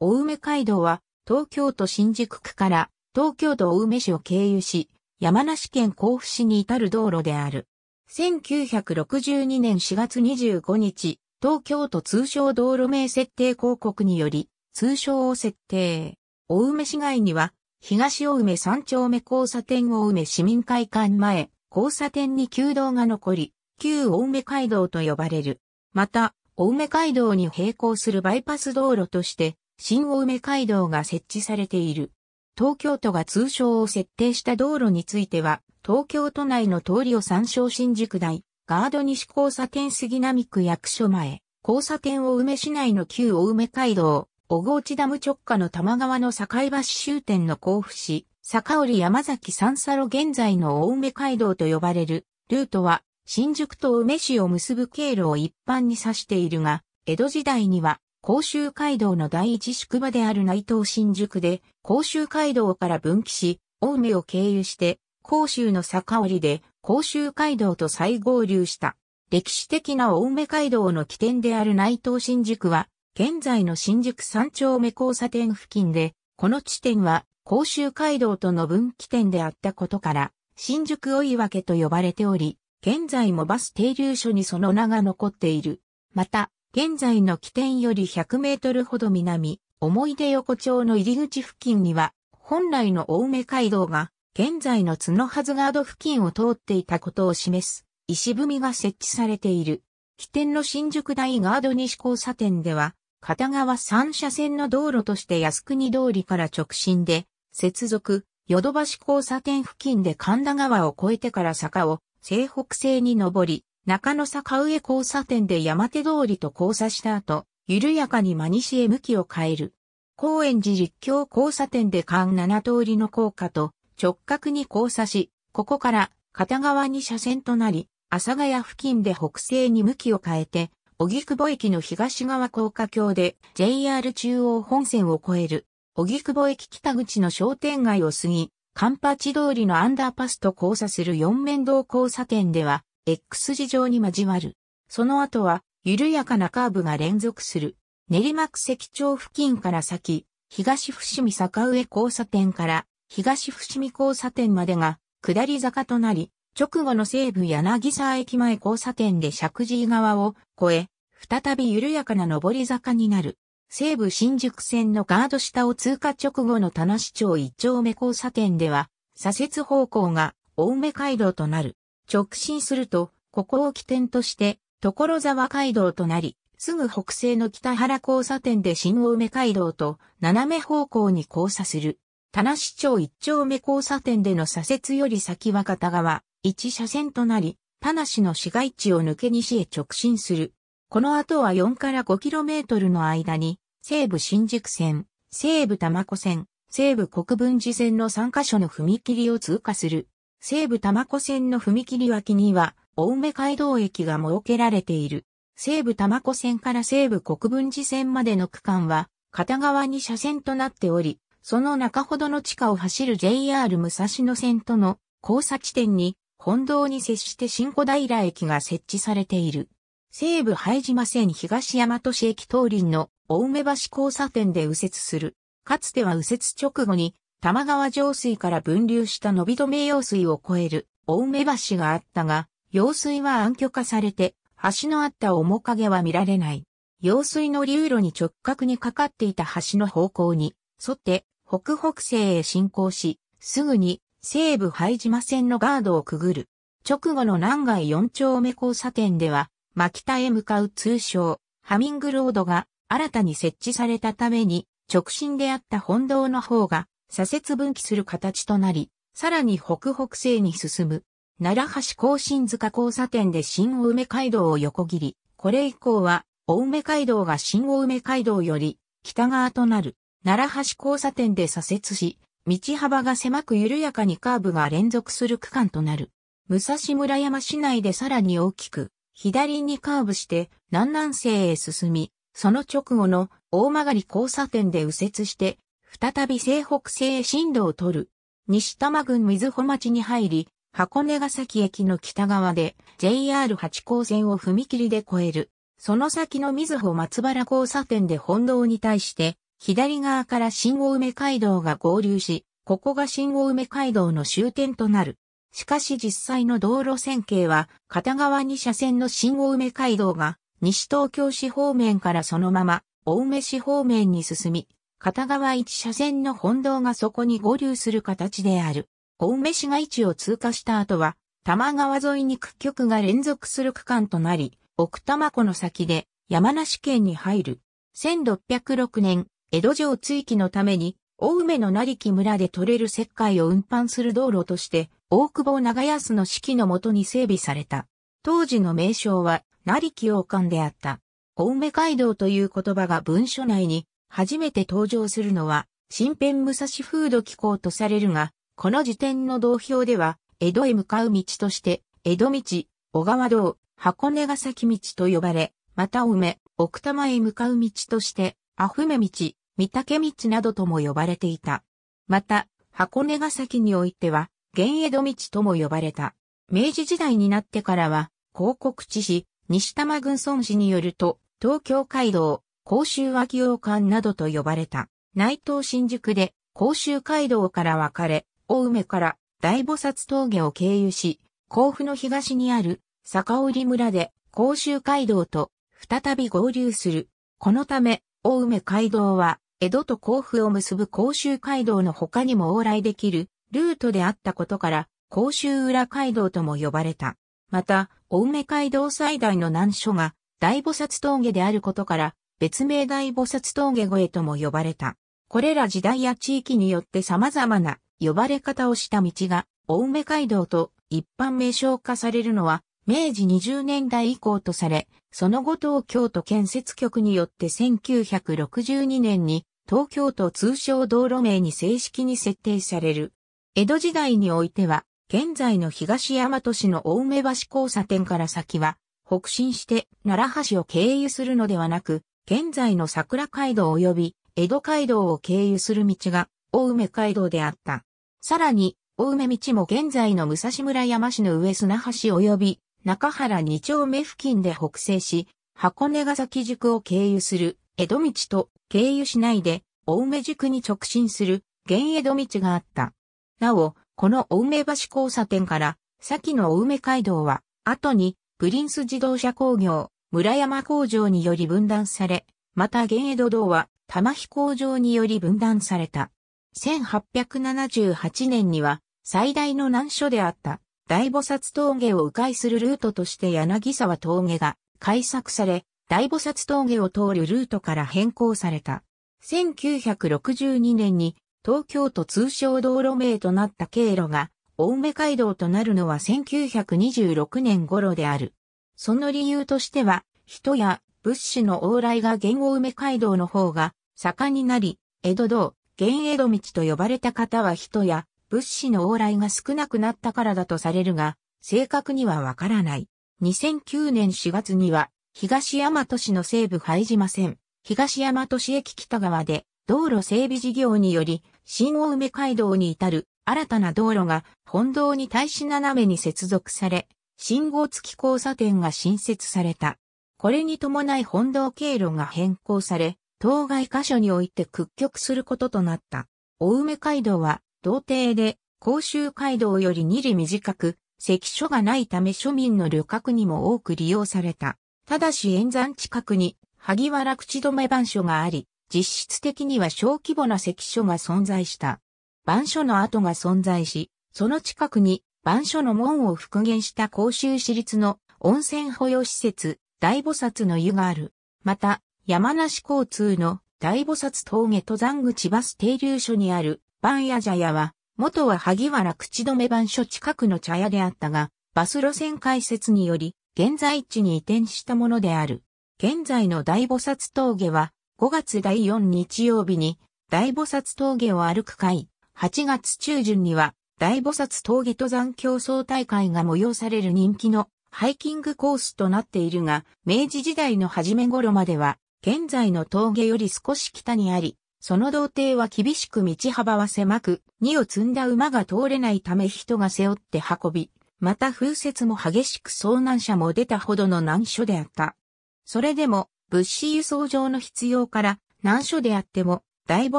青梅街道は東京都新宿区から東京都青梅市を経由し、山梨県甲府市に至る道路である。1962年4月25日、東京都通称道路名設定広告により、通称を設定。青梅市街には、東青梅三丁目交差点青梅市民会館前、交差点に旧道が残り、旧青梅街道と呼ばれる。また、青梅街道に並行するバイパス道路として、新青梅街道が設置されている。東京都が通称を設定した道路については、東京都内の通りを参照新宿台、ガード西交差点杉並区役所前、交差点を梅市内の旧青梅街道、小河内ダム直下の玉川の境橋終点の甲府市、坂織山崎三佐路現在の青梅街道と呼ばれる、ルートは、新宿と梅市を結ぶ経路を一般に指しているが、江戸時代には、甲州街道の第一宿場である内藤新宿で、甲州街道から分岐し、青梅を経由して、甲州の坂折で、甲州街道と再合流した。歴史的な青梅街道の起点である内藤新宿は、現在の新宿三丁目交差点付近で、この地点は甲州街道との分岐点であったことから、新宿追分と呼ばれており、現在もバス停留所にその名が残っている。また、現在の起点より100メートルほど南、思い出横丁の入り口付近には、本来の青梅街道が、現在の角はずガード付近を通っていたことを示す、石踏みが設置されている。起点の新宿大ガード西交差点では、片側3車線の道路として靖国通りから直進で、接続、ヨド交差点付近で神田川を越えてから坂を西北西に登り、中野坂上交差点で山手通りと交差した後、緩やかに真西へ向きを変える。高円寺立教交差点で間7通りの高架と直角に交差し、ここから片側に車線となり、阿佐ヶ谷付近で北西に向きを変えて、荻窪駅の東側高架橋で JR 中央本線を越える。荻窪駅北口の商店街を過ぎ、カンパチ通りのアンダーパスと交差する四面道交差点では、X 字状に交わる。その後は、緩やかなカーブが連続する。練馬区関町付近から先、東伏見坂上交差点から東伏見交差点までが下り坂となり、直後の西部柳沢駅前交差点で石神井川を越え、再び緩やかな上り坂になる。西武新宿線のガード下を通過直後の田無町一丁目交差点では、左折方向が青梅街道となる。直進すると、ここを起点として、所沢街道となり、すぐ北西の北原交差点で新大梅街道と斜め方向に交差する。田無町一丁目交差点での左折より先は片側、一車線となり、田無の市街地を抜け西へ直進する。この後は4から5トルの間に、西武新宿線、西武玉子線、西武国分寺線の3カ所の踏切を通過する。西武玉子線の踏切脇には、青梅街道駅が設けられている。西武玉子線から西武国分寺線までの区間は、片側に車線となっており、その中ほどの地下を走る JR 武蔵野線との交差地点に、本堂に接して新小平駅が設置されている。西武拝島線東大和市駅通りの青梅橋交差点で右折する。かつては右折直後に玉川上水から分流した伸び止め用水を越える大梅橋があったが、用水は暗渠化されて、橋のあった面影は見られない。用水の流路に直角にかかっていた橋の方向に、沿って北北西へ進行し、すぐに西部拝島線のガードをくぐる。直後の南外四丁目交差点では、牧田へ向かう通称、ハミングロードが新たに設置されたために、直進であった本堂の方が左折分岐する形となり、さらに北北西に進む、奈良橋更新塚交差点で新大梅街道を横切り、これ以降は、大梅街道が新大梅街道より、北側となる、奈良橋交差点で左折し、道幅が狭く緩やかにカーブが連続する区間となる。武蔵村山市内でさらに大きく、左にカーブして南南西へ進み、その直後の大曲り交差点で右折して再び西北西へ進路を取る。西多摩郡水穂町に入り、箱根ヶ崎駅の北側で JR 八高線を踏切で越える。その先の水穂松原交差点で本道に対して、左側から新大梅街道が合流し、ここが新大梅街道の終点となる。しかし実際の道路線形は、片側2車線の新大梅街道が、西東京市方面からそのまま、青梅市方面に進み、片側一車線の本道がそこに合流する形である。青梅市街地を通過した後は、玉川沿いに区局が連続する区間となり、奥多摩湖の先で山梨県に入る。1606年、江戸城追記のために、青梅の成木村で取れる石灰を運搬する道路として、大久保長安の指揮のもとに整備された。当時の名称は、成木王冠であった。青梅街道という言葉が文書内に初めて登場するのは、新編武蔵風土機構とされるが、この時点の同票では、江戸へ向かう道として、江戸道、小川道、箱根ヶ崎道と呼ばれ、また梅、奥多摩へ向かう道として、阿フ目道、三竹道などとも呼ばれていた。また、箱根ヶ崎においては、現江戸道とも呼ばれた。明治時代になってからは、広告地市、西多摩軍村市によると、東京街道、甲州秋王館などと呼ばれた。内藤新宿で甲州街道から分かれ、大梅から大菩薩峠を経由し、甲府の東にある坂織村で甲州街道と再び合流する。このため、大梅街道は、江戸と甲府を結ぶ甲州街道の他にも往来できるルートであったことから、甲州裏街道とも呼ばれた。また、大梅街道最大の難所が大菩薩峠であることから、別名大菩薩峠越えとも呼ばれた。これら時代や地域によって様々な呼ばれ方をした道が、青梅街道と一般名称化されるのは、明治20年代以降とされ、その後東京都建設局によって1962年に東京都通称道路名に正式に設定される。江戸時代においては、現在の東大和市の大梅橋交差点から先は、北進して奈良橋を経由するのではなく、現在の桜街道及び江戸街道を経由する道が大梅街道であった。さらに、大梅道も現在の武蔵村山市の上砂橋及び中原二丁目付近で北西し、箱根ヶ崎宿を経由する江戸道と経由しないで大梅宿に直進する現江戸道があった。なお、この大梅橋交差点から先の大梅街道は後にプリンス自動車工業、村山工場により分断され、また現江戸道は玉飛工場により分断された。1878年には最大の難所であった大菩薩峠を迂回するルートとして柳沢峠が開削され、大菩薩峠を通るルートから変更された。1962年に東京都通称道路名となった経路が大梅街道となるのは1926年頃である。その理由としては、人や物資の往来が元王梅街道の方が盛んになり、江戸道、元江戸道と呼ばれた方は人や物資の往来が少なくなったからだとされるが、正確にはわからない。2009年4月には、東大和市の西部ま島線、東大和市駅北側で、道路整備事業により、新大梅街道に至る新たな道路が本道に対し斜めに接続され、信号付き交差点が新設された。これに伴い本道経路が変更され、当該箇所において屈曲することとなった。大梅街道は、道程で、甲州街道より2里短く、関所がないため庶民の旅客にも多く利用された。ただし沿山近くに、萩原口止め番所があり、実質的には小規模な関所が存在した。番所の跡が存在し、その近くに番所の門を復元した甲州市立の温泉保養施設、大菩薩の湯がある。また、山梨交通の大菩薩峠登山口バス停留所にある番屋茶屋は、元は萩原口止番所近くの茶屋であったが、バス路線開設により、現在地に移転したものである。現在の大菩薩峠は、5月第4日曜日に、大菩薩峠を歩く会、8月中旬には、大菩薩峠登山競争大会が催される人気のハイキングコースとなっているが、明治時代の初め頃までは、現在の峠より少し北にあり、その童貞は厳しく道幅は狭く、荷を積んだ馬が通れないため人が背負って運び、また風雪も激しく遭難者も出たほどの難所であった。それでも、物資輸送上の必要から難所であっても、大菩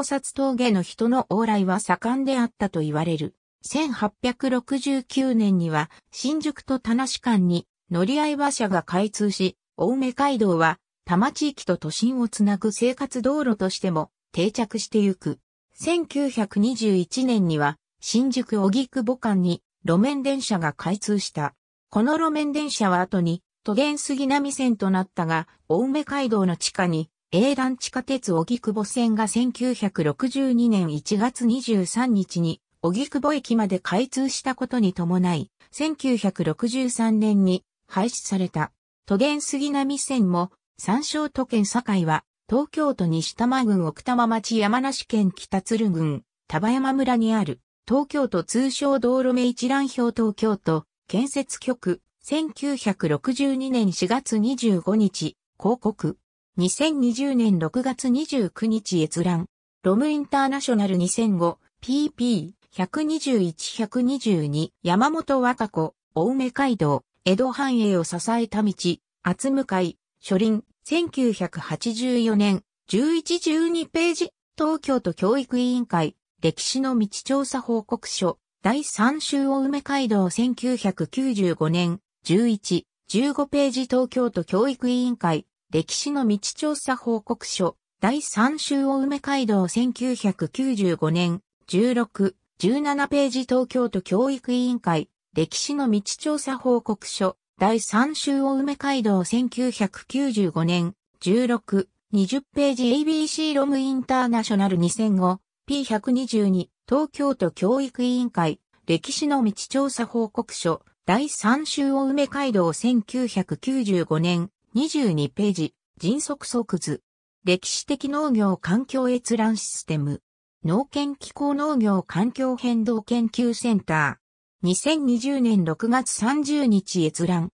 薩峠の人の往来は盛んであったと言われる。1869年には新宿と田無間に乗り合い馬車が開通し、青梅街道は多摩地域と都心をつなぐ生活道路としても定着してゆく。1921年には新宿小久窪間に路面電車が開通した。この路面電車は後に都原杉並線となったが、青梅街道の地下に A 団地下鉄小久窪線が1962年1月23日に荻窪駅まで開通したことに伴い、1963年に廃止された都電杉並線も、山椒都県境は、東京都西多摩郡奥多摩町山梨県北鶴郡、多葉山村にある、東京都通称道路名一覧表東京都、建設局、1962年4月25日、広告。2020年6月29日閲覧。ロムインターナショナル2005、PP。121-122山本和子、青梅街道、江戸繁栄を支えた道、厚向会、初輪、1984年、11-12ページ、東京都教育委員会、歴史の道調査報告書、第3週青梅街道1995年、11、15ページ東京都教育委員会、歴史の道調査報告書、第3週青梅街道1995年、16、17ページ東京都教育委員会歴史の道調査報告書第3週を梅街道1995年16 20ページ ABC ロムインターナショナル 2005P122 東京都教育委員会歴史の道調査報告書第3週を梅街道1995年22ページ迅速即図歴史的農業環境閲覧システム農研機構農業環境変動研究センター。2020年6月30日閲覧。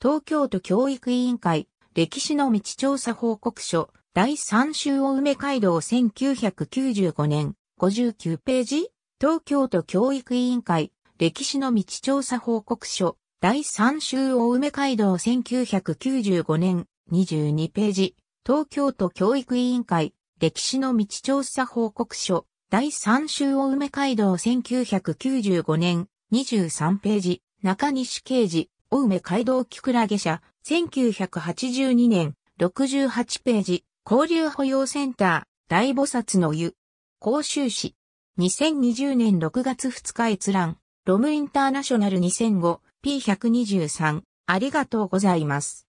東京都教育委員会歴史の道調査報告書第3週大梅街道1995年59ページ東京都教育委員会歴史の道調査報告書第3週大梅街道1995年22ページ東京都教育委員会歴史の道調査報告書第3週青梅街道1995年23ページ中西刑事青梅街道キクラゲ社1982年68ページ交流保養センター大菩薩の湯甲州市2020年6月2日閲覧ロムインターナショナル 2005P123 ありがとうございます。